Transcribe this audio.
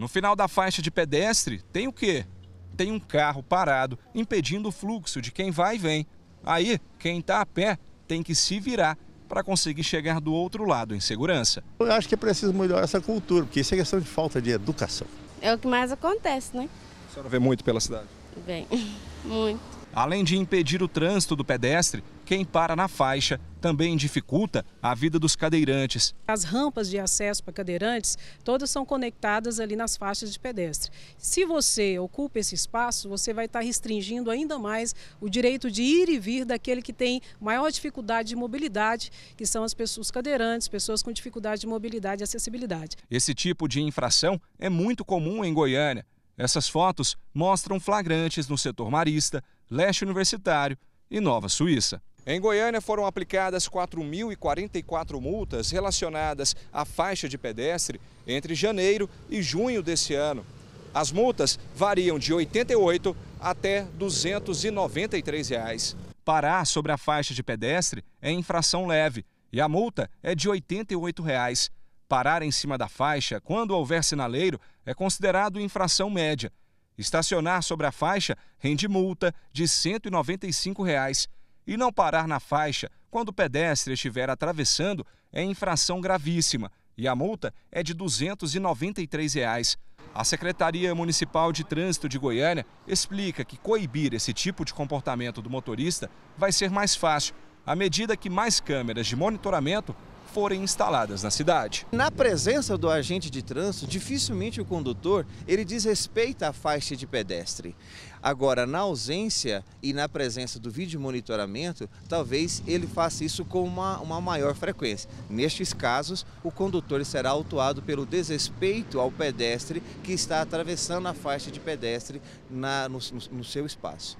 No final da faixa de pedestre, tem o quê? Tem um carro parado impedindo o fluxo de quem vai e vem. Aí, quem está a pé tem que se virar para conseguir chegar do outro lado em segurança. Eu acho que é preciso melhorar essa cultura, porque isso é questão de falta de educação. É o que mais acontece, né? A senhora vê muito pela cidade? Bem, muito. Além de impedir o trânsito do pedestre, quem para na faixa também dificulta a vida dos cadeirantes. As rampas de acesso para cadeirantes, todas são conectadas ali nas faixas de pedestre. Se você ocupa esse espaço, você vai estar restringindo ainda mais o direito de ir e vir daquele que tem maior dificuldade de mobilidade, que são as pessoas cadeirantes, pessoas com dificuldade de mobilidade e acessibilidade. Esse tipo de infração é muito comum em Goiânia. Essas fotos mostram flagrantes no setor marista, leste universitário e Nova Suíça. Em Goiânia foram aplicadas 4.044 multas relacionadas à faixa de pedestre entre janeiro e junho desse ano. As multas variam de R$ 88 até R$ 293. Reais. Parar sobre a faixa de pedestre é infração leve e a multa é de R$ 88. Reais. Parar em cima da faixa, quando houver sinaleiro, é considerado infração média Estacionar sobre a faixa rende multa de R$ 195 e não parar na faixa quando o pedestre estiver atravessando é infração gravíssima e a multa é de R$ 293. Reais. A Secretaria Municipal de Trânsito de Goiânia explica que coibir esse tipo de comportamento do motorista vai ser mais fácil à medida que mais câmeras de monitoramento forem instaladas na cidade. Na presença do agente de trânsito, dificilmente o condutor ele desrespeita a faixa de pedestre. Agora, na ausência e na presença do vídeo monitoramento, talvez ele faça isso com uma, uma maior frequência. Nestes casos, o condutor será autuado pelo desrespeito ao pedestre que está atravessando a faixa de pedestre na, no, no seu espaço.